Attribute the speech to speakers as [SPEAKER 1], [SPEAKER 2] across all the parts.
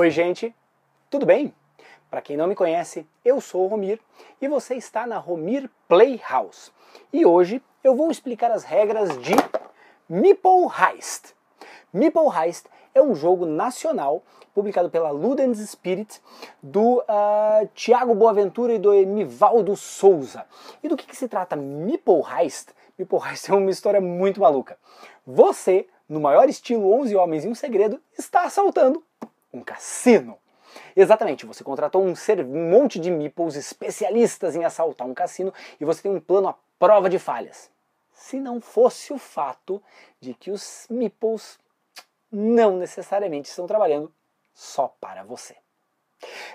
[SPEAKER 1] Oi, gente, tudo bem? Para quem não me conhece, eu sou o Romir e você está na Romir Playhouse. E hoje eu vou explicar as regras de Meeple Heist. Meeple Heist é um jogo nacional publicado pela Ludens Spirit do uh, ah, Tiago Boaventura e do Emivaldo Souza. E do que, que se trata Meeple Heist? Meeple Heist é uma história muito maluca. Você, no maior estilo 11 Homens e um Segredo, está assaltando um cassino. Exatamente, você contratou um, um monte de meeples especialistas em assaltar um cassino e você tem um plano à prova de falhas. Se não fosse o fato de que os meeples não necessariamente estão trabalhando só para você.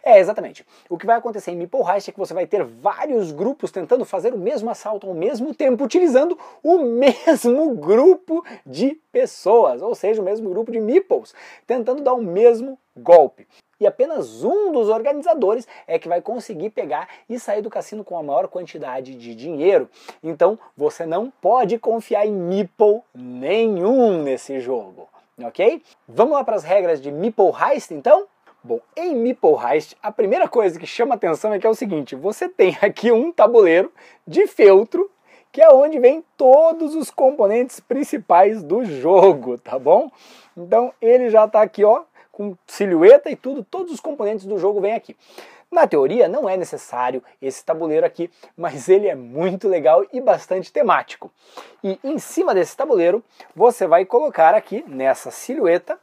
[SPEAKER 1] É, exatamente. O que vai acontecer em Meeple Heist é que você vai ter vários grupos tentando fazer o mesmo assalto ao mesmo tempo, utilizando o mesmo grupo de pessoas, ou seja, o mesmo grupo de Meeples, tentando dar o mesmo golpe. E apenas um dos organizadores é que vai conseguir pegar e sair do cassino com a maior quantidade de dinheiro. Então você não pode confiar em Meeple nenhum nesse jogo, ok? Vamos lá para as regras de Meeple Heist então? Bom, em Meeple Heist, a primeira coisa que chama atenção é que é o seguinte: você tem aqui um tabuleiro de feltro, que é onde vem todos os componentes principais do jogo, tá bom? Então ele já está aqui, ó, com silhueta e tudo, todos os componentes do jogo vêm aqui. Na teoria, não é necessário esse tabuleiro aqui, mas ele é muito legal e bastante temático. E em cima desse tabuleiro, você vai colocar aqui nessa silhueta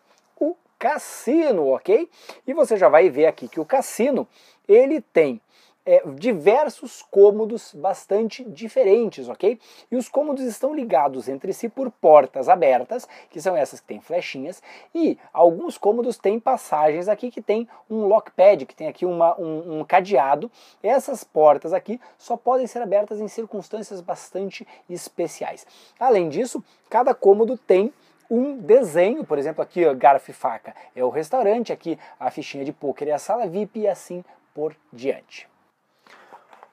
[SPEAKER 1] cassino, ok? E você já vai ver aqui que o cassino ele tem é, diversos cômodos bastante diferentes, ok? E os cômodos estão ligados entre si por portas abertas, que são essas que têm flechinhas, e alguns cômodos têm passagens aqui que tem um lockpad, que tem aqui uma, um, um cadeado. Essas portas aqui só podem ser abertas em circunstâncias bastante especiais. Além disso, cada cômodo tem um desenho, por exemplo, aqui, ó, garfo e faca, é o restaurante, aqui a fichinha de poker é a sala VIP e assim por diante.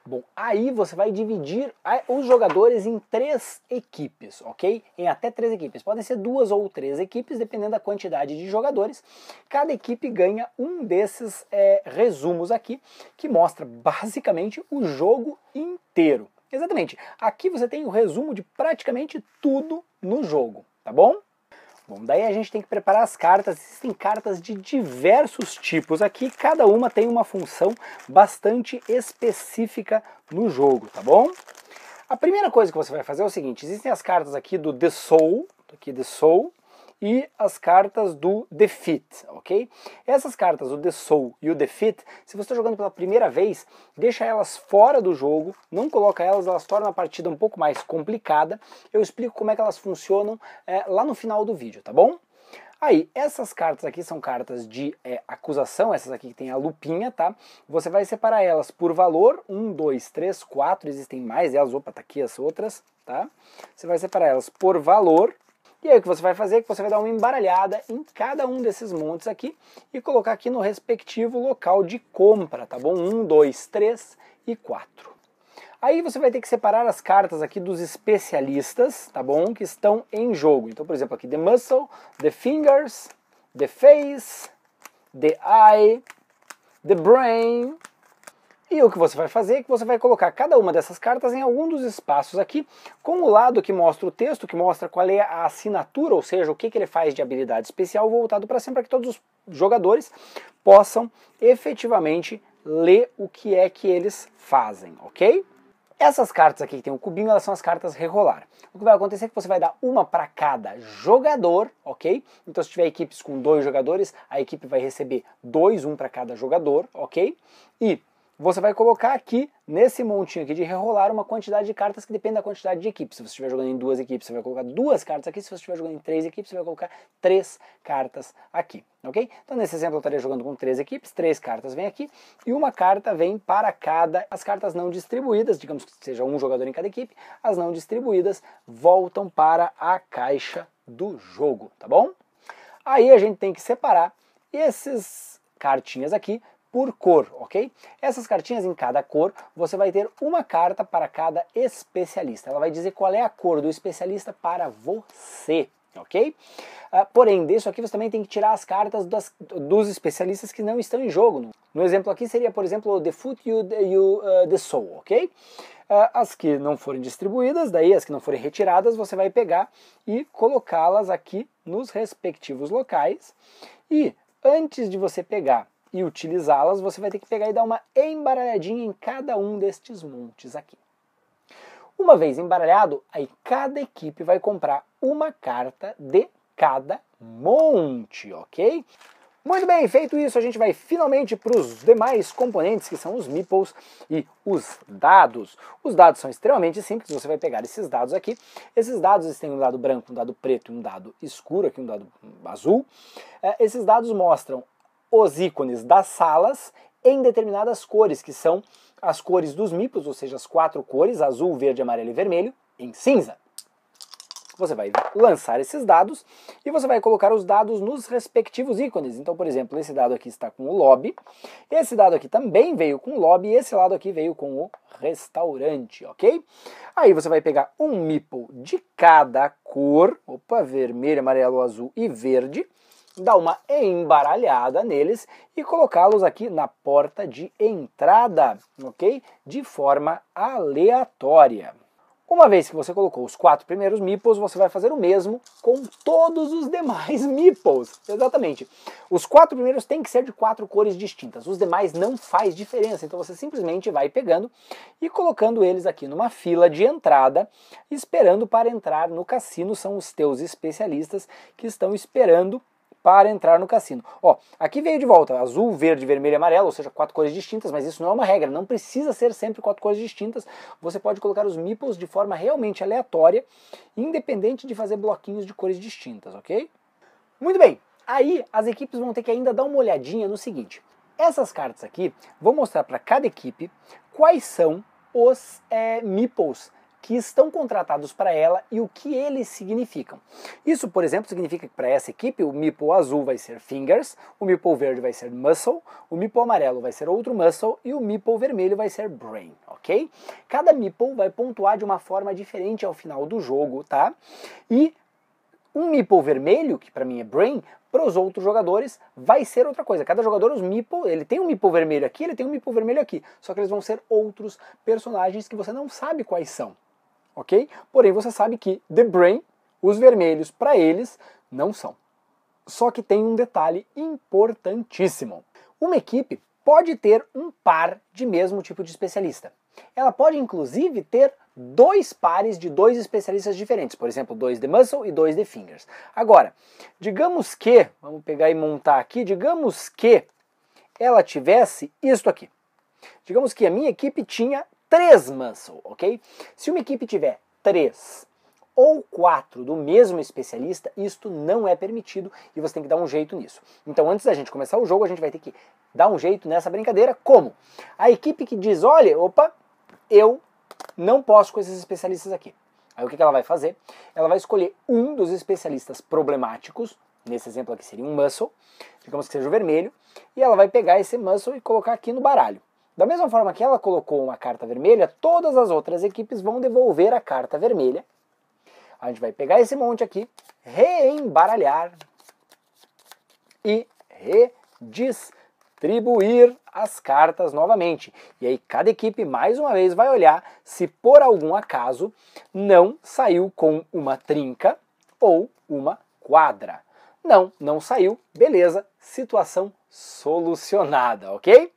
[SPEAKER 1] Bom, aí você vai dividir os jogadores em três equipes, ok? Em até três equipes. Podem ser duas ou três equipes, dependendo da quantidade de jogadores. Cada equipe ganha um desses é, resumos aqui, que mostra basicamente o jogo inteiro. Exatamente. Aqui você tem o resumo de praticamente tudo no jogo, tá bom? Bom, daí a gente tem que preparar as cartas. Existem cartas de diversos tipos aqui, cada uma tem uma função bastante específica no jogo, tá bom? A primeira coisa que você vai fazer é o seguinte: existem as cartas aqui do The Soul, aqui The Soul, e as cartas do Defeat, ok? Essas cartas, o The Soul e o Defeat, se você está jogando pela primeira vez, deixa elas fora do jogo, não coloca elas, elas tornam a partida um pouco mais complicada. Eu explico como é que elas funcionam é, lá no final do vídeo, tá bom? Aí, essas cartas aqui são cartas de é, acusação, essas aqui que tem a lupinha, tá? Você vai separar elas por valor, um, dois, três, quatro, existem mais elas, opa, tá aqui as outras, tá? Você vai separar elas por valor, e aí o que você vai fazer é que você vai dar uma embaralhada em cada um desses montes aqui e colocar aqui no respectivo local de compra, tá bom? Um, dois, três e quatro. Aí você vai ter que separar as cartas aqui dos especialistas, tá bom? Que estão em jogo. Então, por exemplo, aqui The Muscle, The Fingers, The Face, The Eye, The Brain, e o que você vai fazer é que você vai colocar cada uma dessas cartas em algum dos espaços aqui, com o lado que mostra o texto, que mostra qual é a assinatura, ou seja, o que, que ele faz de habilidade especial, voltado para sempre para que todos os jogadores possam efetivamente ler o que é que eles fazem, ok? Essas cartas aqui que tem o cubinho, elas são as cartas rerolar. O que vai acontecer é que você vai dar uma para cada jogador, ok? Então se tiver equipes com dois jogadores, a equipe vai receber dois, um para cada jogador, ok? E você vai colocar aqui, nesse montinho aqui de rerolar, uma quantidade de cartas que depende da quantidade de equipes. Se você estiver jogando em duas equipes, você vai colocar duas cartas aqui. Se você estiver jogando em três equipes, você vai colocar três cartas aqui, ok? Então, nesse exemplo, eu estaria jogando com três equipes, três cartas vêm aqui e uma carta vem para cada. As cartas não distribuídas, digamos que seja um jogador em cada equipe, as não distribuídas voltam para a caixa do jogo, tá bom? Aí a gente tem que separar esses cartinhas aqui por cor, ok? Essas cartinhas em cada cor, você vai ter uma carta para cada especialista. Ela vai dizer qual é a cor do especialista para você, ok? Uh, porém, disso aqui você também tem que tirar as cartas das, dos especialistas que não estão em jogo. No exemplo aqui seria, por exemplo, The Foot You, you uh, The Soul, ok? Uh, as que não forem distribuídas, daí as que não forem retiradas, você vai pegar e colocá-las aqui nos respectivos locais. E antes de você pegar e utilizá-las, você vai ter que pegar e dar uma embaralhadinha em cada um destes montes aqui. Uma vez embaralhado, aí cada equipe vai comprar uma carta de cada monte, ok? Muito bem, feito isso, a gente vai finalmente para os demais componentes, que são os meeples e os dados. Os dados são extremamente simples, você vai pegar esses dados aqui. Esses dados, têm um dado branco, um dado preto e um dado escuro, aqui um dado azul. É, esses dados mostram os ícones das salas em determinadas cores, que são as cores dos MIPOS, ou seja, as quatro cores, azul, verde, amarelo e vermelho, em cinza. Você vai lançar esses dados e você vai colocar os dados nos respectivos ícones. Então, por exemplo, esse dado aqui está com o lobby, esse dado aqui também veio com o lobby e esse lado aqui veio com o restaurante, ok? Aí você vai pegar um mipo de cada cor, opa, vermelho, amarelo, azul e verde, dar uma embaralhada neles e colocá-los aqui na porta de entrada, ok? De forma aleatória. Uma vez que você colocou os quatro primeiros meeples, você vai fazer o mesmo com todos os demais meeples. Exatamente. Os quatro primeiros têm que ser de quatro cores distintas. Os demais não faz diferença. Então você simplesmente vai pegando e colocando eles aqui numa fila de entrada, esperando para entrar no cassino. São os teus especialistas que estão esperando para entrar no cassino. Ó, aqui veio de volta azul, verde, vermelho e amarelo, ou seja, quatro cores distintas, mas isso não é uma regra, não precisa ser sempre quatro cores distintas. Você pode colocar os meeples de forma realmente aleatória, independente de fazer bloquinhos de cores distintas, ok? Muito bem, aí as equipes vão ter que ainda dar uma olhadinha no seguinte. Essas cartas aqui vão mostrar para cada equipe quais são os é, meeples que estão contratados para ela e o que eles significam. Isso, por exemplo, significa que para essa equipe o meeple azul vai ser fingers, o meeple verde vai ser muscle, o meeple amarelo vai ser outro muscle e o meeple vermelho vai ser brain, ok? Cada meeple vai pontuar de uma forma diferente ao final do jogo, tá? E um meeple vermelho, que para mim é brain, para os outros jogadores vai ser outra coisa. Cada jogador, os meeple, ele tem um meeple vermelho aqui, ele tem um meeple vermelho aqui. Só que eles vão ser outros personagens que você não sabe quais são ok? Porém, você sabe que The Brain, os vermelhos, para eles, não são. Só que tem um detalhe importantíssimo. Uma equipe pode ter um par de mesmo tipo de especialista. Ela pode, inclusive, ter dois pares de dois especialistas diferentes, por exemplo, dois de muscle e dois de fingers. Agora, digamos que, vamos pegar e montar aqui, digamos que ela tivesse isto aqui. Digamos que a minha equipe tinha três muscle, ok? Se uma equipe tiver três ou quatro do mesmo especialista, isto não é permitido e você tem que dar um jeito nisso. Então, antes da gente começar o jogo, a gente vai ter que dar um jeito nessa brincadeira. Como? A equipe que diz: olha, opa, eu não posso com esses especialistas aqui. Aí o que ela vai fazer? Ela vai escolher um dos especialistas problemáticos, nesse exemplo aqui seria um muscle, digamos que seja o vermelho, e ela vai pegar esse muscle e colocar aqui no baralho. Da mesma forma que ela colocou uma carta vermelha, todas as outras equipes vão devolver a carta vermelha. A gente vai pegar esse monte aqui, reembaralhar e redistribuir as cartas novamente. E aí cada equipe mais uma vez vai olhar se por algum acaso não saiu com uma trinca ou uma quadra. Não, não saiu. Beleza, situação solucionada, ok?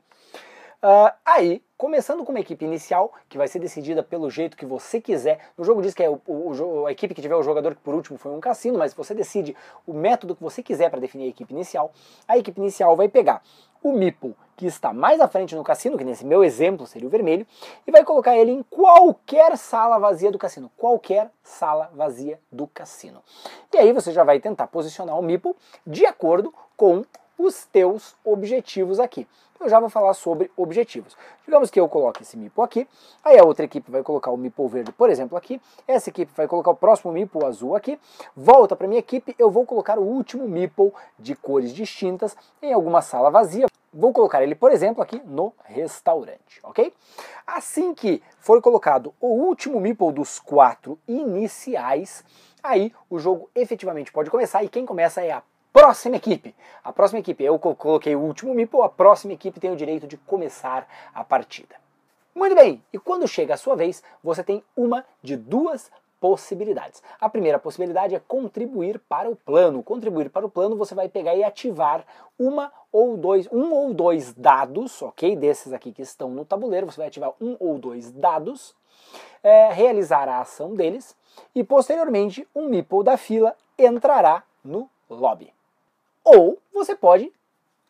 [SPEAKER 1] Uh, aí, começando com uma equipe inicial, que vai ser decidida pelo jeito que você quiser. No jogo diz que é o, o, a equipe que tiver o jogador que por último foi um cassino, mas você decide o método que você quiser para definir a equipe inicial. A equipe inicial vai pegar o Mipo, que está mais à frente no cassino, que nesse meu exemplo seria o vermelho, e vai colocar ele em qualquer sala vazia do cassino. Qualquer sala vazia do cassino. E aí você já vai tentar posicionar o Mipo de acordo com os teus objetivos aqui eu já vou falar sobre objetivos. Digamos que eu coloque esse mipo aqui, aí a outra equipe vai colocar o mipo verde, por exemplo, aqui, essa equipe vai colocar o próximo mipo azul aqui, volta para minha equipe, eu vou colocar o último mipo de cores distintas em alguma sala vazia. Vou colocar ele, por exemplo, aqui no restaurante, ok? Assim que for colocado o último meeple dos quatro iniciais, aí o jogo efetivamente pode começar e quem começa é a Próxima equipe. A próxima equipe, eu coloquei o último Meeple, a próxima equipe tem o direito de começar a partida. Muito bem, e quando chega a sua vez, você tem uma de duas possibilidades. A primeira possibilidade é contribuir para o plano. Contribuir para o plano, você vai pegar e ativar uma ou dois, um ou dois dados, ok? Desses aqui que estão no tabuleiro, você vai ativar um ou dois dados, é, realizar a ação deles e posteriormente um meeple da fila entrará no lobby. Ou você pode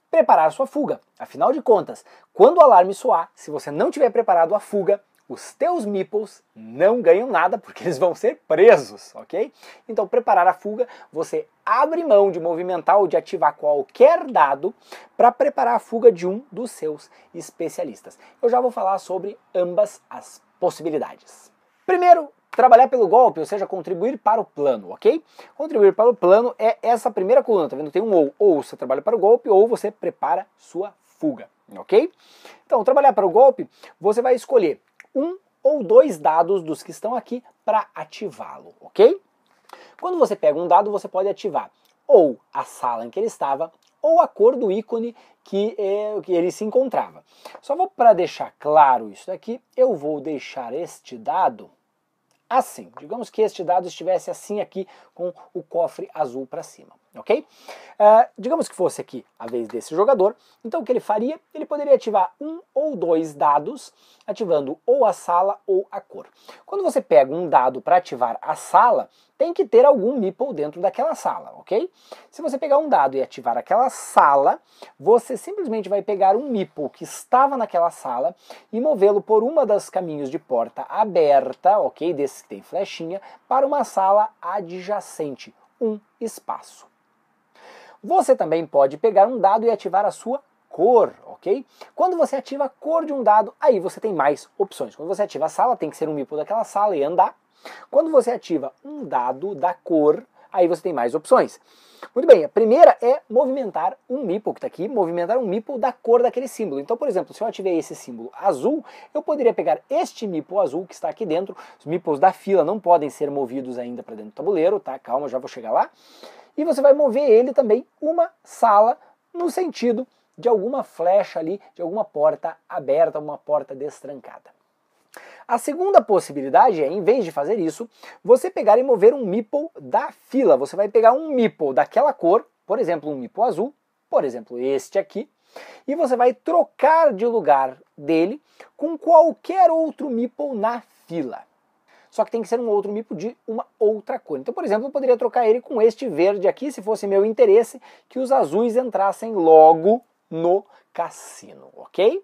[SPEAKER 1] preparar sua fuga. Afinal de contas, quando o alarme soar, se você não tiver preparado a fuga, os teus meeples não ganham nada porque eles vão ser presos, ok? Então, preparar a fuga, você abre mão de movimentar ou de ativar qualquer dado para preparar a fuga de um dos seus especialistas. Eu já vou falar sobre ambas as possibilidades. Primeiro, Trabalhar pelo golpe, ou seja, contribuir para o plano, ok? Contribuir para o plano é essa primeira coluna, tá vendo? Tem um ou. Ou você trabalha para o golpe, ou você prepara sua fuga, ok? Então, trabalhar para o golpe, você vai escolher um ou dois dados dos que estão aqui para ativá-lo, ok? Quando você pega um dado, você pode ativar ou a sala em que ele estava ou a cor do ícone que, é, que ele se encontrava. Só vou para deixar claro isso daqui, eu vou deixar este dado assim. Digamos que este dado estivesse assim aqui com o cofre azul para cima ok? Uh, digamos que fosse aqui a vez desse jogador, então o que ele faria? Ele poderia ativar um ou dois dados, ativando ou a sala ou a cor. Quando você pega um dado para ativar a sala, tem que ter algum meeple dentro daquela sala, ok? Se você pegar um dado e ativar aquela sala, você simplesmente vai pegar um meeple que estava naquela sala e movê-lo por uma das caminhos de porta aberta, ok? Desses que tem flechinha, para uma sala adjacente, um espaço. Você também pode pegar um dado e ativar a sua cor, ok? Quando você ativa a cor de um dado, aí você tem mais opções. Quando você ativa a sala, tem que ser um mipo daquela sala e andar. Quando você ativa um dado da cor, aí você tem mais opções. Muito bem, a primeira é movimentar um meeple, que está aqui, movimentar um meeple da cor daquele símbolo. Então, por exemplo, se eu ativei esse símbolo azul, eu poderia pegar este meeple azul que está aqui dentro. Os meeples da fila não podem ser movidos ainda para dentro do tabuleiro, tá? Calma, já vou chegar lá e você vai mover ele também uma sala no sentido de alguma flecha ali, de alguma porta aberta, uma porta destrancada. A segunda possibilidade é, em vez de fazer isso, você pegar e mover um meeple da fila. Você vai pegar um meeple daquela cor, por exemplo, um meeple azul, por exemplo, este aqui, e você vai trocar de lugar dele com qualquer outro meeple na fila só que tem que ser um outro mipo de uma outra cor. Então, por exemplo, eu poderia trocar ele com este verde aqui, se fosse meu interesse, que os azuis entrassem logo no cassino, ok?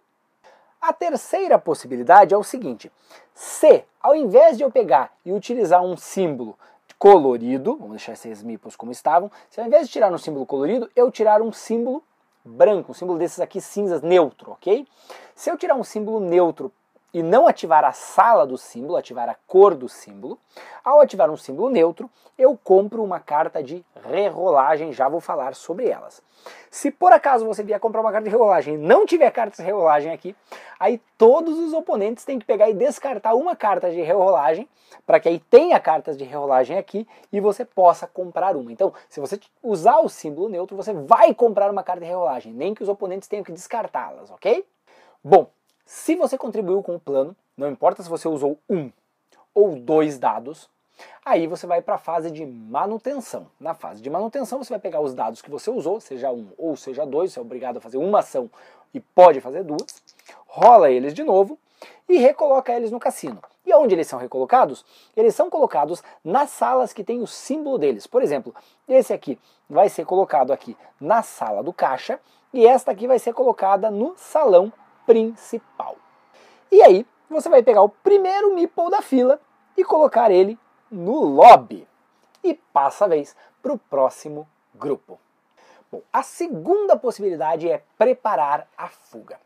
[SPEAKER 1] A terceira possibilidade é o seguinte: se ao invés de eu pegar e utilizar um símbolo colorido, vamos deixar esses mipos como estavam, se ao invés de tirar um símbolo colorido, eu tirar um símbolo branco, um símbolo desses aqui cinzas neutro, ok? Se eu tirar um símbolo neutro e não ativar a sala do símbolo, ativar a cor do símbolo, ao ativar um símbolo neutro, eu compro uma carta de rerolagem, já vou falar sobre elas. Se por acaso você vier comprar uma carta de rerolagem e não tiver cartas de rerolagem aqui, aí todos os oponentes têm que pegar e descartar uma carta de rerolagem, para que aí tenha cartas de rerolagem aqui e você possa comprar uma. Então, se você usar o símbolo neutro, você vai comprar uma carta de rerolagem, nem que os oponentes tenham que descartá-las, ok? Bom, se você contribuiu com o plano, não importa se você usou um ou dois dados, aí você vai para a fase de manutenção. Na fase de manutenção, você vai pegar os dados que você usou, seja um ou seja dois, você é obrigado a fazer uma ação e pode fazer duas, rola eles de novo e recoloca eles no cassino. E onde eles são recolocados? Eles são colocados nas salas que tem o símbolo deles. Por exemplo, esse aqui vai ser colocado aqui na sala do caixa e esta aqui vai ser colocada no salão principal. E aí, você vai pegar o primeiro meeple da fila e colocar ele no lobby. E passa a vez para o próximo grupo. Bom, a segunda possibilidade é preparar a fuga.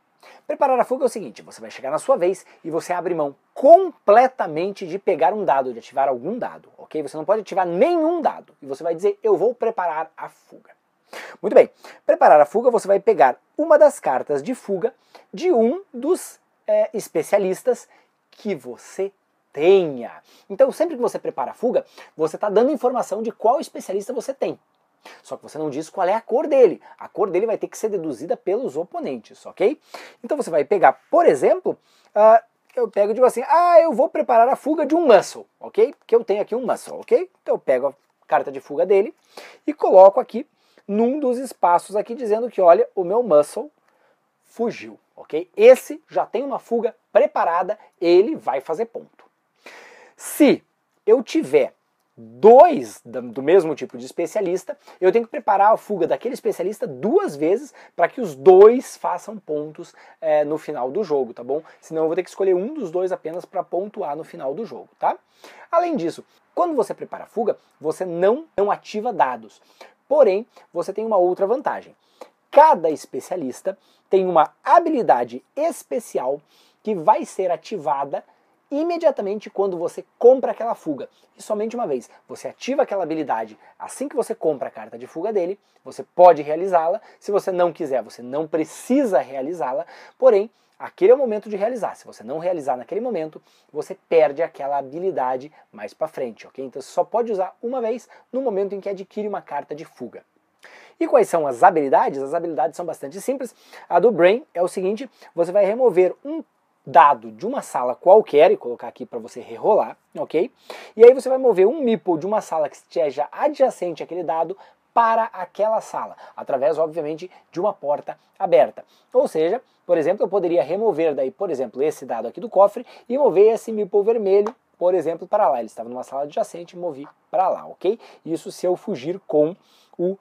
[SPEAKER 1] Preparar a fuga é o seguinte: você vai chegar na sua vez e você abre mão completamente de pegar um dado, de ativar algum dado, ok? Você não pode ativar nenhum dado e você vai dizer eu vou preparar a fuga. Muito bem, preparar a fuga, você vai pegar uma das cartas de fuga de um dos é, especialistas que você tenha. Então, sempre que você prepara a fuga, você está dando informação de qual especialista você tem. Só que você não diz qual é a cor dele. A cor dele vai ter que ser deduzida pelos oponentes, ok? Então você vai pegar, por exemplo, uh, eu pego e digo assim: ah, eu vou preparar a fuga de um muscle, ok? Porque eu tenho aqui um muscle, ok? Então eu pego a carta de fuga dele e coloco aqui num dos espaços aqui dizendo que, olha, o meu muscle fugiu, ok? Esse já tem uma fuga preparada, ele vai fazer ponto. Se eu tiver dois do mesmo tipo de especialista, eu tenho que preparar a fuga daquele especialista duas vezes para que os dois façam pontos é, no final do jogo, tá bom? Senão eu vou ter que escolher um dos dois apenas para pontuar no final do jogo, tá? Além disso, quando você prepara a fuga, você não, não ativa dados. Porém, você tem uma outra vantagem. Cada especialista tem uma habilidade especial que vai ser ativada imediatamente quando você compra aquela fuga. E somente uma vez. Você ativa aquela habilidade assim que você compra a carta de fuga dele, você pode realizá-la. Se você não quiser, você não precisa realizá-la. Porém, Aquele é o momento de realizar. Se você não realizar naquele momento, você perde aquela habilidade mais para frente, ok? Então você só pode usar uma vez no momento em que adquire uma carta de fuga. E quais são as habilidades? As habilidades são bastante simples. A do Brain é o seguinte: você vai remover um dado de uma sala qualquer e colocar aqui para você rerolar, ok? E aí você vai mover um meeple de uma sala que esteja adjacente àquele dado para aquela sala, através, obviamente, de uma porta aberta. Ou seja, por exemplo, eu poderia remover daí, por exemplo, esse dado aqui do cofre e mover esse meeple vermelho, por exemplo, para lá. Ele estava numa sala adjacente e movi para lá, ok? Isso se eu fugir com o uh,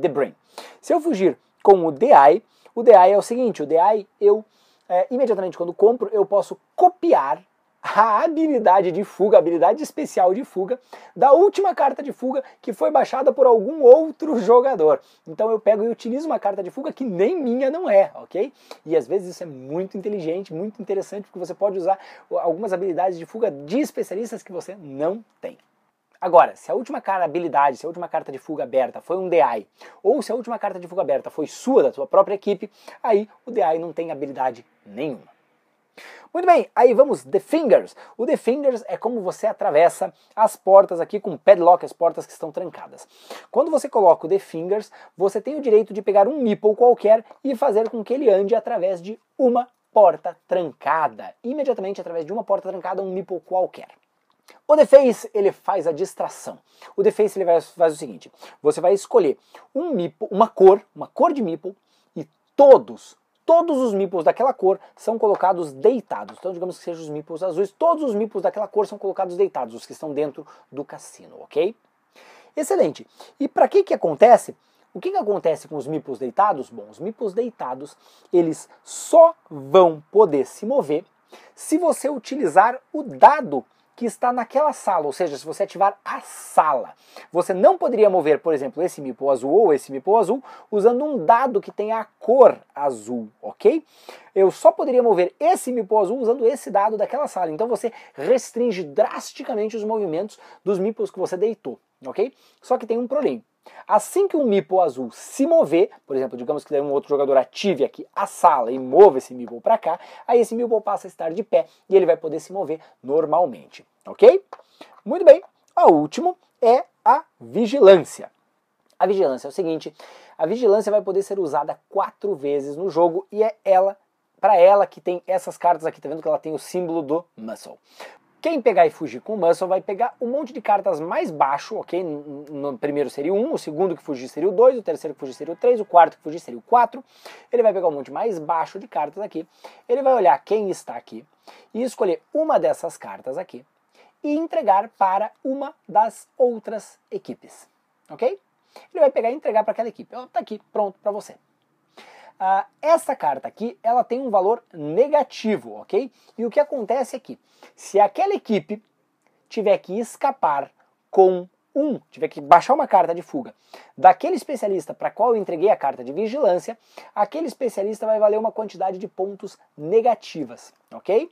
[SPEAKER 1] The Brain. Se eu fugir com o DI, o DI é o seguinte, o DI eu, é, imediatamente quando compro, eu posso copiar a habilidade de fuga, a habilidade especial de fuga da última carta de fuga que foi baixada por algum outro jogador. Então eu pego e utilizo uma carta de fuga que nem minha não é, ok? E às vezes isso é muito inteligente, muito interessante, porque você pode usar algumas habilidades de fuga de especialistas que você não tem. Agora, se a última habilidade, se a última carta de fuga aberta foi um DI, ou se a última carta de fuga aberta foi sua, da sua própria equipe, aí o DI não tem habilidade nenhuma. Muito bem, aí vamos The Fingers. O The Fingers é como você atravessa as portas aqui com padlock, as portas que estão trancadas. Quando você coloca o The Fingers, você tem o direito de pegar um meeple qualquer e fazer com que ele ande através de uma porta trancada. Imediatamente através de uma porta trancada, um meeple qualquer. O face ele faz a distração. O face ele faz, faz o seguinte: você vai escolher um mipo, uma cor, uma cor de mipo e todos todos os mipos daquela cor são colocados deitados. Então, digamos que sejam os mipos azuis, todos os mipos daquela cor são colocados deitados, os que estão dentro do cassino, ok? Excelente. E para que que acontece? O que, que acontece com os mipos deitados? Bom, os mipos deitados, eles só vão poder se mover se você utilizar o dado que está naquela sala, ou seja, se você ativar a sala. Você não poderia mover, por exemplo, esse mipo azul ou esse mipo azul usando um dado que tenha a cor azul, ok? Eu só poderia mover esse mipo azul usando esse dado daquela sala. Então você restringe drasticamente os movimentos dos mipos que você deitou, ok? Só que tem um problema. Assim que o meeple azul se mover, por exemplo, digamos que um outro jogador ative aqui a sala e move esse meeple para cá, aí esse meeple passa a estar de pé e ele vai poder se mover normalmente, ok? Muito bem, o último é a vigilância. A vigilância é o seguinte, a vigilância vai poder ser usada quatro vezes no jogo e é ela para ela que tem essas cartas aqui, tá vendo que ela tem o símbolo do muscle. Quem pegar e fugir com o Muscle vai pegar um monte de cartas mais baixo, ok? No primeiro seria o 1, o segundo que fugir seria o 2, o terceiro que fugir seria o 3, o quarto que fugir seria o 4. Ele vai pegar um monte mais baixo de cartas aqui. Ele vai olhar quem está aqui e escolher uma dessas cartas aqui e entregar para uma das outras equipes, ok? Ele vai pegar e entregar para aquela equipe. Está aqui, pronto para você. Ah, essa carta aqui, ela tem um valor negativo, ok? E o que acontece aqui? Se aquela equipe tiver que escapar com um, tiver que baixar uma carta de fuga daquele especialista para qual eu entreguei a carta de vigilância, aquele especialista vai valer uma quantidade de pontos negativas, ok?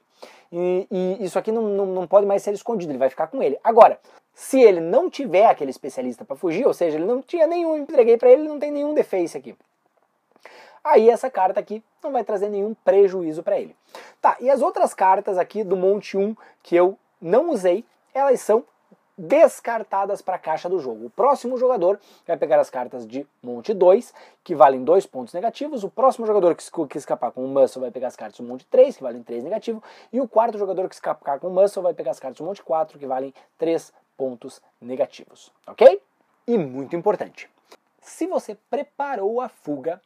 [SPEAKER 1] E, e isso aqui não, não, não pode mais ser escondido, ele vai ficar com ele. Agora, se ele não tiver aquele especialista para fugir, ou seja, ele não tinha nenhum, entreguei para ele, não tem nenhum deface aqui aí essa carta aqui não vai trazer nenhum prejuízo para ele. Tá, e as outras cartas aqui do Monte 1 que eu não usei, elas são descartadas para a caixa do jogo. O próximo jogador vai pegar as cartas de monte 2, que valem 2 pontos negativos. O próximo jogador que, que escapar com o Muscle vai pegar as cartas do monte 3, que valem 3 negativo. E o quarto jogador que escapar com o Muscle vai pegar as cartas do monte 4, que valem 3 pontos negativos. Ok? E muito importante. Se você preparou a fuga,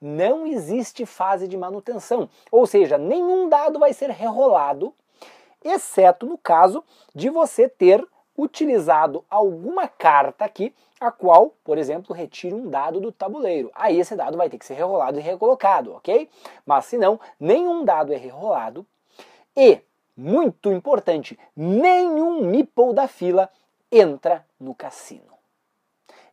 [SPEAKER 1] não existe fase de manutenção, ou seja, nenhum dado vai ser rerolado, exceto no caso de você ter utilizado alguma carta aqui, a qual, por exemplo, retire um dado do tabuleiro. Aí esse dado vai ter que ser rerolado e recolocado, ok? Mas se não, nenhum dado é rerolado. E, muito importante, nenhum meeple da fila entra no cassino.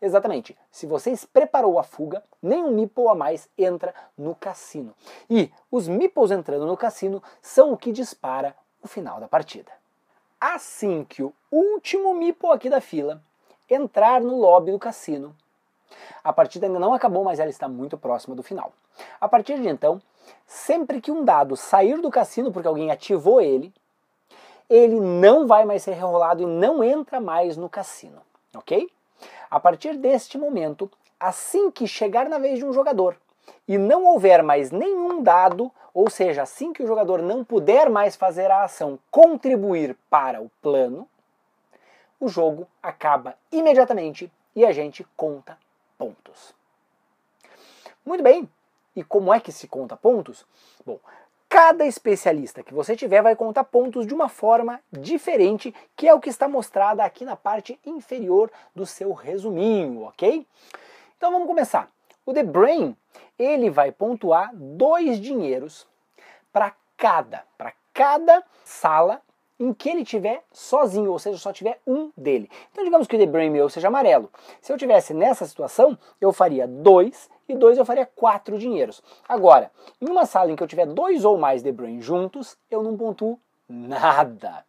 [SPEAKER 1] Exatamente. Se vocês preparou a fuga, nenhum meeple a mais entra no cassino. E os meeples entrando no cassino são o que dispara o final da partida. Assim que o último meeple aqui da fila entrar no lobby do cassino, a partida ainda não acabou, mas ela está muito próxima do final. A partir de então, sempre que um dado sair do cassino porque alguém ativou ele, ele não vai mais ser rerolado e não entra mais no cassino, ok? A partir deste momento, assim que chegar na vez de um jogador e não houver mais nenhum dado, ou seja, assim que o jogador não puder mais fazer a ação contribuir para o plano, o jogo acaba imediatamente e a gente conta pontos. Muito bem, e como é que se conta pontos? Bom, Cada especialista que você tiver vai contar pontos de uma forma diferente, que é o que está mostrado aqui na parte inferior do seu resuminho, ok? Então vamos começar. O The Brain, ele vai pontuar dois dinheiros para cada, para cada sala em que ele tiver sozinho, ou seja, só tiver um dele. Então, digamos que o The Brain meu seja amarelo. Se eu tivesse nessa situação, eu faria dois e dois eu faria quatro dinheiros. Agora, em uma sala em que eu tiver dois ou mais De Bruyne juntos, eu não pontuo nada.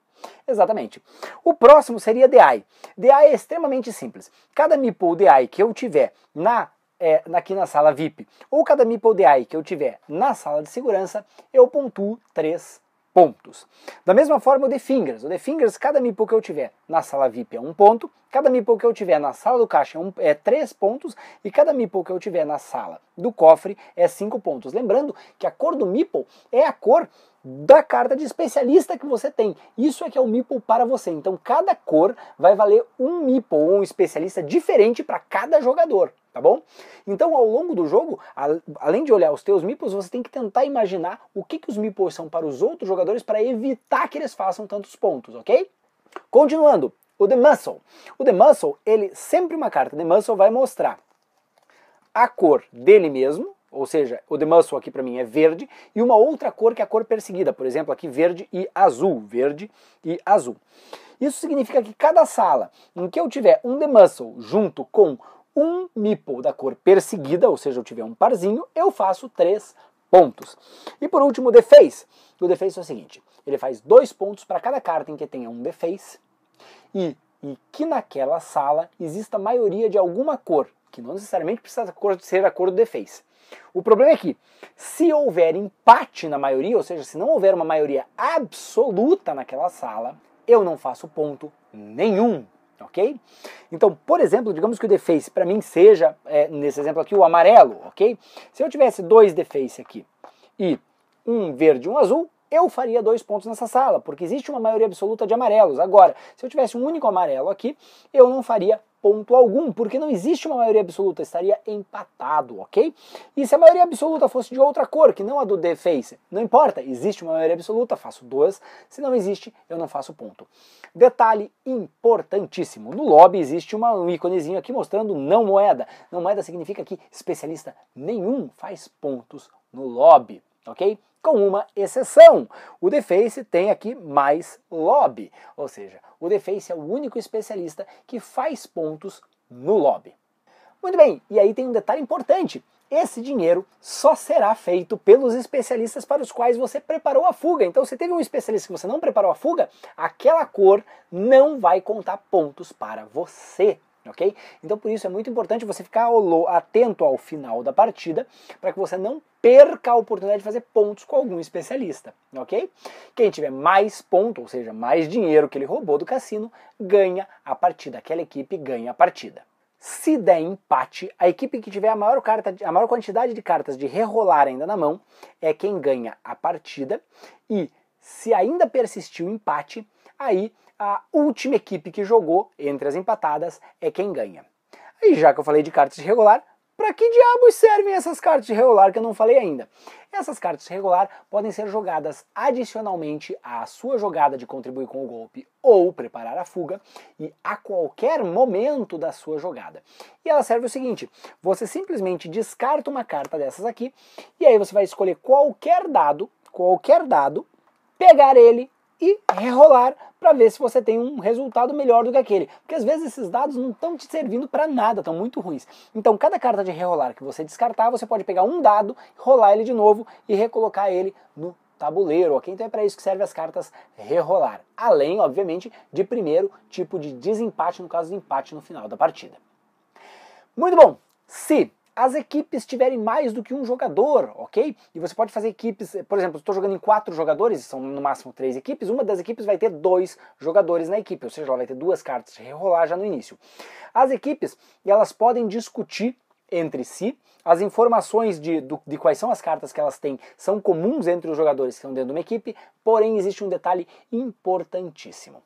[SPEAKER 1] Exatamente. O próximo seria DI. DI é extremamente simples. Cada meeple DI que eu tiver na é, aqui na sala VIP ou cada meeple DI que eu tiver na sala de segurança, eu pontuo 3 pontos. Da mesma forma o The Fingers. O The Fingers, cada meeple que eu tiver na sala VIP é um ponto, cada meeple que eu tiver na sala do caixa é, um, é três pontos e cada meeple que eu tiver na sala do cofre é cinco pontos. Lembrando que a cor do meeple é a cor da carta de especialista que você tem. Isso é que é o Meeple para você. Então cada cor vai valer um Meeple ou um especialista diferente para cada jogador, tá bom? Então ao longo do jogo, além de olhar os teus Meeples, você tem que tentar imaginar o que, que os Meeples são para os outros jogadores para evitar que eles façam tantos pontos, ok? Continuando, o The Muscle. O The Muscle, ele sempre uma carta The Muscle vai mostrar a cor dele mesmo, ou seja, o The Muscle aqui para mim é verde e uma outra cor que é a cor perseguida, por exemplo, aqui verde e azul, verde e azul. Isso significa que cada sala em que eu tiver um The Muscle junto com um Meeple da cor perseguida, ou seja, eu tiver um parzinho, eu faço três pontos. E por último, o The Face. O The Face é o seguinte, ele faz dois pontos para cada carta em que tenha um The Face e, e que naquela sala exista a maioria de alguma cor, que não necessariamente precisa ser a cor do The Face. O problema é que, se houver empate na maioria, ou seja, se não houver uma maioria absoluta naquela sala, eu não faço ponto nenhum, ok? Então, por exemplo, digamos que o deface para mim seja, é, nesse exemplo aqui, o amarelo, ok? Se eu tivesse dois deface aqui e um verde e um azul, eu faria dois pontos nessa sala, porque existe uma maioria absoluta de amarelos. Agora, se eu tivesse um único amarelo aqui, eu não faria ponto algum, porque não existe uma maioria absoluta, estaria empatado, ok? E se a maioria absoluta fosse de outra cor, que não a do D face, não importa, existe uma maioria absoluta, faço duas, se não existe, eu não faço ponto. Detalhe importantíssimo, no lobby existe uma, um íconezinho aqui mostrando não moeda. Não moeda significa que especialista nenhum faz pontos no lobby, ok? com uma exceção. O DeFace tem aqui mais lobby, ou seja, o DeFace é o único especialista que faz pontos no lobby. Muito bem, e aí tem um detalhe importante. Esse dinheiro só será feito pelos especialistas para os quais você preparou a fuga. Então, se teve um especialista que você não preparou a fuga, aquela cor não vai contar pontos para você ok? Então por isso é muito importante você ficar atento ao final da partida para que você não perca a oportunidade de fazer pontos com algum especialista, ok? Quem tiver mais ponto, ou seja, mais dinheiro que ele roubou do cassino, ganha a partida. Aquela equipe ganha a partida. Se der empate, a equipe que tiver a maior, carta, a maior quantidade de cartas de rerolar ainda na mão é quem ganha a partida. E se ainda persistir o empate, aí a última equipe que jogou entre as empatadas é quem ganha. E já que eu falei de cartas de regular, para que diabos servem essas cartas de regular que eu não falei ainda? Essas cartas de regular podem ser jogadas adicionalmente à sua jogada de contribuir com o golpe ou preparar a fuga e a qualquer momento da sua jogada. E ela serve o seguinte: você simplesmente descarta uma carta dessas aqui e aí você vai escolher qualquer dado, qualquer dado, pegar ele e rerolar para ver se você tem um resultado melhor do que aquele. Porque às vezes esses dados não estão te servindo para nada, estão muito ruins. Então, cada carta de rerolar que você descartar, você pode pegar um dado, rolar ele de novo e recolocar ele no tabuleiro, ok? Então é para isso que servem as cartas rerolar. Além, obviamente, de primeiro tipo de desempate no caso de empate no final da partida. Muito bom! Se as equipes tiverem mais do que um jogador, ok? E você pode fazer equipes, por exemplo, estou jogando em quatro jogadores, são no máximo três equipes, uma das equipes vai ter dois jogadores na equipe, ou seja, ela vai ter duas cartas de rerolar já no início. As equipes, elas podem discutir entre si. As informações de, do, de quais são as cartas que elas têm são comuns entre os jogadores que estão dentro de uma equipe, porém existe um detalhe importantíssimo.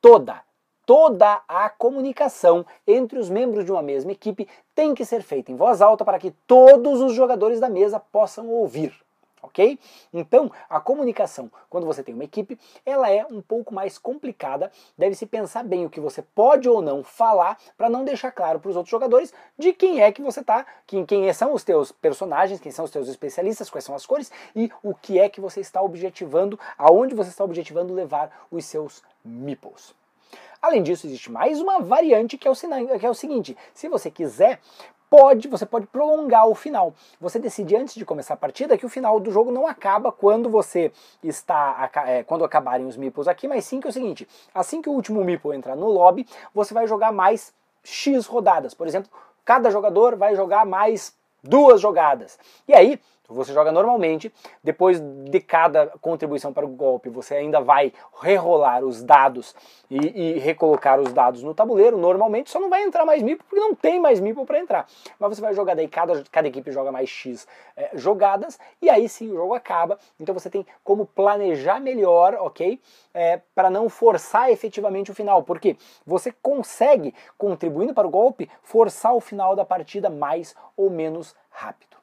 [SPEAKER 1] Toda, toda a comunicação entre os membros de uma mesma equipe tem que ser feita em voz alta para que todos os jogadores da mesa possam ouvir. Ok? Então, a comunicação, quando você tem uma equipe, ela é um pouco mais complicada. Deve-se pensar bem o que você pode ou não falar para não deixar claro para os outros jogadores de quem é que você está, quem, quem são os teus personagens, quem são os teus especialistas, quais são as cores e o que é que você está objetivando, aonde você está objetivando levar os seus meeples. Além disso, existe mais uma variante que é o, que é o seguinte: se você quiser, pode, você pode prolongar o final. Você decide antes de começar a partida que o final do jogo não acaba quando você está é, quando acabarem os meeples aqui, mas sim que é o seguinte, assim que o último meeple entrar no lobby, você vai jogar mais X rodadas. Por exemplo, cada jogador vai jogar mais duas jogadas. E aí, você joga normalmente, depois de cada contribuição para o golpe, você ainda vai rerolar os dados e, e recolocar os dados no tabuleiro. Normalmente só não vai entrar mais mipo porque não tem mais mipo para entrar. Mas você vai jogar daí, cada, cada equipe joga mais X é, jogadas e aí sim o jogo acaba. Então você tem como planejar melhor, ok? É, para não forçar efetivamente o final, porque você consegue, contribuindo para o golpe, forçar o final da partida mais ou menos rápido.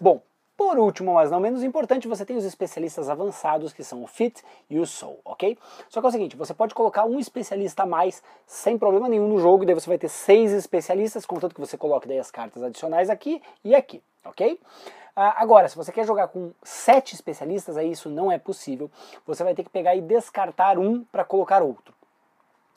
[SPEAKER 1] Bom, por último, mas não menos importante, você tem os especialistas avançados que são o FIT e o SOUL, ok? Só que é o seguinte, você pode colocar um especialista a mais sem problema nenhum no jogo, daí você vai ter seis especialistas, contanto que você coloque daí as cartas adicionais aqui e aqui, ok? Ah, agora, se você quer jogar com sete especialistas, aí isso não é possível. Você vai ter que pegar e descartar um para colocar outro.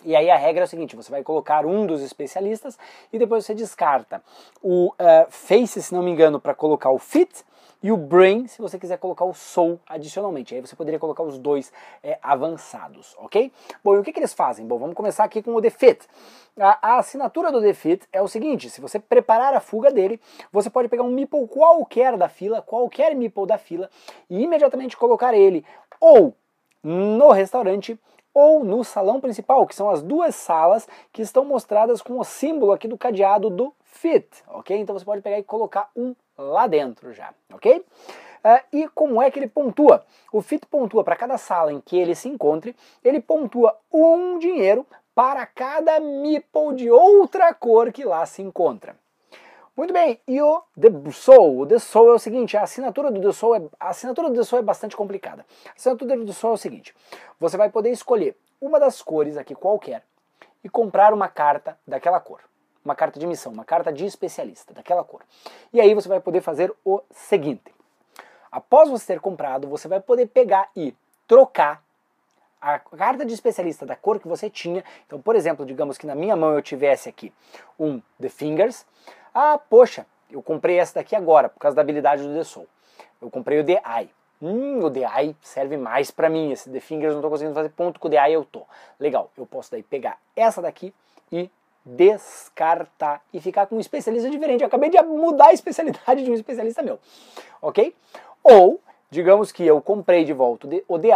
[SPEAKER 1] E aí a regra é o seguinte: você vai colocar um dos especialistas e depois você descarta o uh, Face, se não me engano, para colocar o Fit e o brain, se você quiser colocar o soul adicionalmente. Aí você poderia colocar os dois é, avançados, ok? Bom, e o que, que eles fazem? Bom, vamos começar aqui com o defeat. A, a assinatura do defeat é o seguinte: se você preparar a fuga dele, você pode pegar um meeple qualquer da fila, qualquer meeple da fila, e imediatamente colocar ele ou no restaurante ou no salão principal, que são as duas salas que estão mostradas com o símbolo aqui do cadeado do fit, ok? Então você pode pegar e colocar um lá dentro já, ok? Uh, e como é que ele pontua? O FIT pontua para cada sala em que ele se encontre, ele pontua um dinheiro para cada meeple de outra cor que lá se encontra. Muito bem, e o The Soul? O The Soul é o seguinte, a assinatura do The Soul é, a assinatura do The Soul é bastante complicada. A assinatura do The Soul é o seguinte, você vai poder escolher uma das cores aqui qualquer e comprar uma carta daquela cor uma carta de missão, uma carta de especialista daquela cor. E aí você vai poder fazer o seguinte: após você ter comprado, você vai poder pegar e trocar a carta de especialista da cor que você tinha. Então, por exemplo, digamos que na minha mão eu tivesse aqui um The Fingers. Ah, poxa, eu comprei essa daqui agora por causa da habilidade do The Soul. Eu comprei o The Eye. Hum, o Eye serve mais para mim. Esse The Fingers não estou conseguindo fazer ponto com o Eye, eu tô. Legal, eu posso daí pegar essa daqui e descartar e ficar com um especialista diferente. Eu acabei de mudar a especialidade de um especialista meu, ok? Ou, digamos que eu comprei de volta o DI,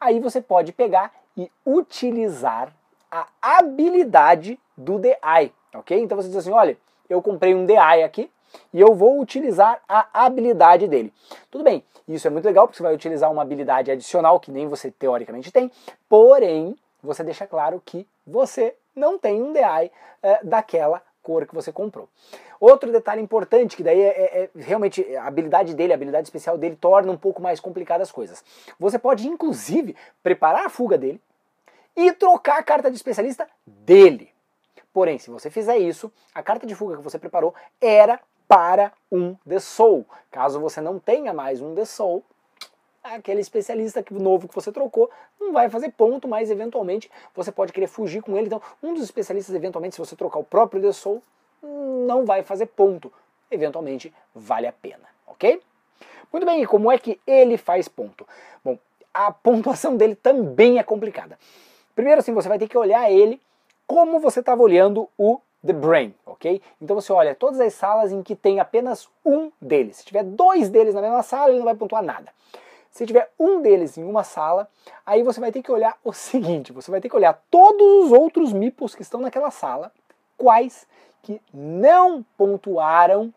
[SPEAKER 1] aí você pode pegar e utilizar a habilidade do DI, ok? Então você diz assim, olha, eu comprei um DI aqui e eu vou utilizar a habilidade dele. Tudo bem, isso é muito legal porque você vai utilizar uma habilidade adicional que nem você teoricamente tem, porém você deixa claro que você não tem um DI é, eh, daquela cor que você comprou. Outro detalhe importante, que daí é, é, é, realmente a habilidade dele, a habilidade especial dele, torna um pouco mais complicadas as coisas. Você pode, inclusive, preparar a fuga dele e trocar a carta de especialista dele. Porém, se você fizer isso, a carta de fuga que você preparou era para um The Soul. Caso você não tenha mais um The Soul, aquele especialista novo que você trocou não vai fazer ponto, mas eventualmente você pode querer fugir com ele. Então, um dos especialistas, eventualmente, se você trocar o próprio The não vai fazer ponto. Eventualmente, vale a pena, ok? Muito bem, e como é que ele faz ponto? Bom, a pontuação dele também é complicada. Primeiro, assim, você vai ter que olhar ele como você estava olhando o The Brain, ok? Então você olha todas as salas em que tem apenas um deles. Se tiver dois deles na mesma sala, ele não vai pontuar nada se tiver um deles em uma sala, aí você vai ter que olhar o seguinte: você vai ter que olhar todos os outros mipos que estão naquela sala, quais que não pontuaram.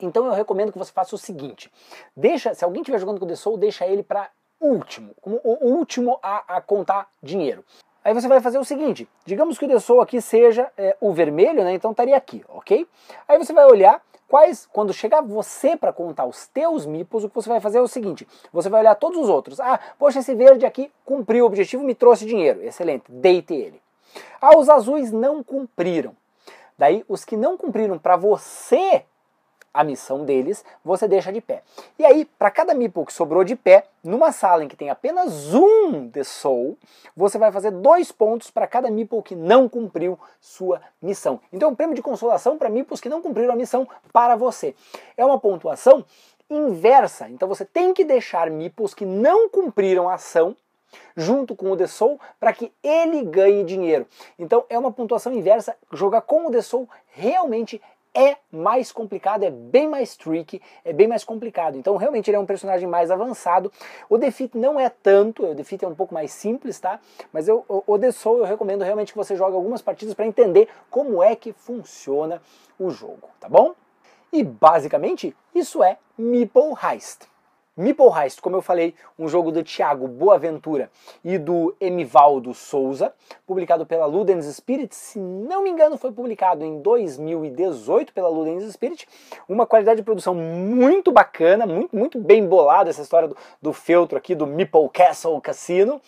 [SPEAKER 1] Então eu recomendo que você faça o seguinte: deixa, se alguém estiver jogando com o The Soul, deixa ele para último, o último a, a, contar dinheiro. Aí você vai fazer o seguinte: digamos que o The Soul aqui seja é, o vermelho, né? Então estaria aqui, ok? Aí você vai olhar Quais, quando chegar você para contar os teus mipos, o que você vai fazer é o seguinte: você vai olhar todos os outros. Ah, poxa, esse verde aqui cumpriu o objetivo, me trouxe dinheiro. Excelente, deite ele. Ah, os azuis não cumpriram. Daí, os que não cumpriram para você a missão deles, você deixa de pé. E aí, para cada mipo que sobrou de pé, numa sala em que tem apenas um The Soul, você vai fazer dois pontos para cada mipo que não cumpriu sua missão. Então, um prêmio de consolação para mipos que não cumpriram a missão para você. É uma pontuação inversa. Então, você tem que deixar mipos que não cumpriram a ação junto com o The Soul para que ele ganhe dinheiro. Então é uma pontuação inversa, jogar com o The Soul realmente é mais complicado, é bem mais tricky, é bem mais complicado. Então, realmente, ele é um personagem mais avançado. O Defeat não é tanto, o Defeat é um pouco mais simples, tá? Mas eu, o The Soul eu recomendo realmente que você jogue algumas partidas para entender como é que funciona o jogo, tá bom? E basicamente, isso é Meeple Heist. Meeple Heist, como eu falei, um jogo do Thiago Boaventura e do Emivaldo Souza, publicado pela Ludens Spirit, se não me engano, foi publicado em 2018 pela Ludens Spirit. Uma qualidade de produção muito bacana, muito, muito bem bolada essa história do, do feltro aqui do Meeple Castle Casino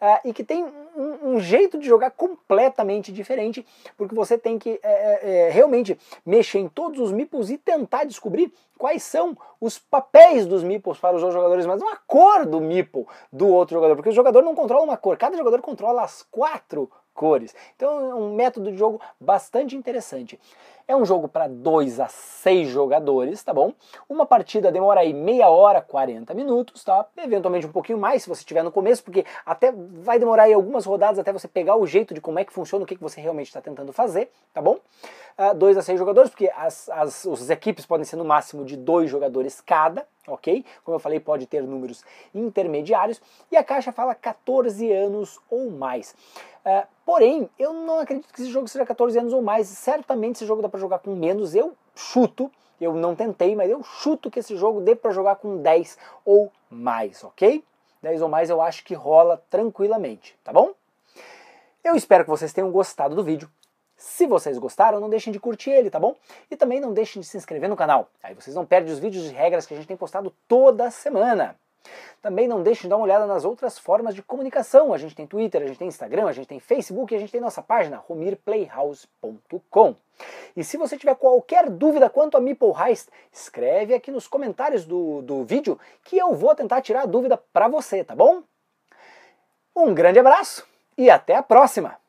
[SPEAKER 1] uh, e que tem um, um, jeito de jogar completamente diferente, porque você tem que é, é, realmente mexer em todos os meeples e tentar descobrir quais são os papéis dos meeples para os outros jogadores, mas não a cor do meeple do outro jogador, porque o jogador não controla uma cor, cada jogador controla as quatro cores. Então é um método de jogo bastante interessante. É um jogo para 2 a 6 jogadores, tá bom? Uma partida demora aí meia hora, 40 minutos, tá? Eventualmente um pouquinho mais se você estiver no começo, porque até vai demorar aí algumas rodadas até você pegar o jeito de como é que funciona, o que, que você realmente está tentando fazer, tá bom? 2 uh, ah, a 6 jogadores, porque as, as, as equipes podem ser no máximo de dois jogadores cada, ok? Como eu falei, pode ter números intermediários e a caixa fala 14 anos ou mais. Uh, porém, eu não acredito que esse jogo seja 14 anos ou mais. Certamente esse jogo da para jogar com menos. Eu chuto, eu não tentei, mas eu chuto que esse jogo dê para jogar com 10 ou mais, ok? 10 ou mais eu acho que rola tranquilamente, tá bom? Eu espero que vocês tenham gostado do vídeo. Se vocês gostaram, não deixem de curtir ele, tá bom? E também não deixem de se inscrever no canal. Aí vocês não perdem os vídeos de regras que a gente tem postado toda semana. Também não deixe de dar uma olhada nas outras formas de comunicação. A gente tem Twitter, a gente tem Instagram, a gente tem Facebook e a gente tem nossa página rumirplayhouse.com. E se você tiver qualquer dúvida quanto a Meeple Heist, escreve aqui nos comentários do, do vídeo que eu vou tentar tirar a dúvida para você, tá bom? Um grande abraço e até a próxima!